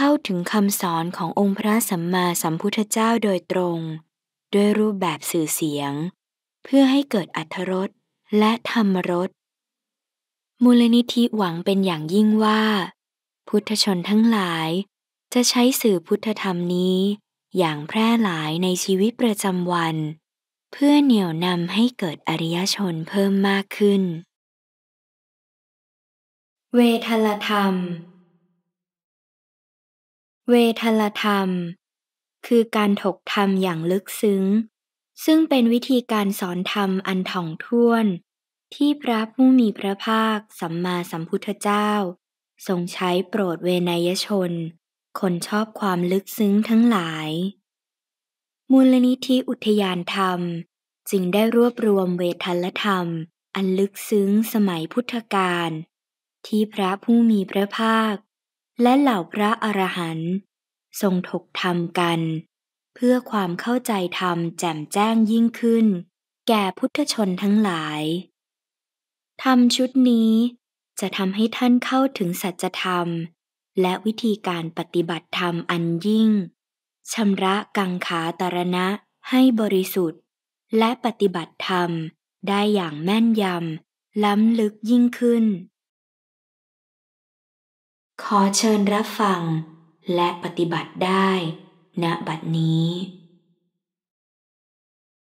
เข้าถึงคำสอนขององค์พระสัมมาสัมพุทธเจ้าโดยตรง ด้วยรูปแบบสื่อเสียง เพื่อให้เกิดอัธรสและธรรมรสมูลนิธิหวังเป็นอย่างยิ่งว่า พุทธชนทั้งหลายจะใช้สื่อพุทธธรรมนี้ อย่างแพร่หลายในชีวิตประจำวัน เพื่อเหนี่ยวนำให้เกิดอริยชนเพิ่มมากขึ้น เวทลธรรมเวทลธรรม คือการถกธรรมอย่างลึกซึ้งซึ่งเป็นวิธีการสอนธรรมอันถ่องท่วน ที่พระผู้มีพระภาคสัมมาสัมพุทธเจ้าทรงใช้โปรดเวนยชน คนชอบความลึกซึ้งทั้งหลาย มูลนิธิอุทยานธรรมจึงได้รวบรวมเวทัลธรรมอันลึกซึ้งสมัยพุทธกาลที่พระผู้มีพระภาคและเหล่าพระอรหันต์ทรงถกธรรมกัน เพื่อความเข้าใจธรรมแจ่มแจ้งยิ่งขึ้น แก่พุทธชนทั้งหลาย ธรรมชุดนี้ จะทำให้ท่านเข้าถึงสัจธรรม และวิธีการปฏิบัติธรรมอันยิ่งชำระกังขาตารณะให้บริสุทธิ์ และปฏิบัติธรรมได้อย่างแม่นยำล้ำลึกยิ่งขึ้นขอเชิญรับฟัง และปฏิบัติได้ ณบัดนี้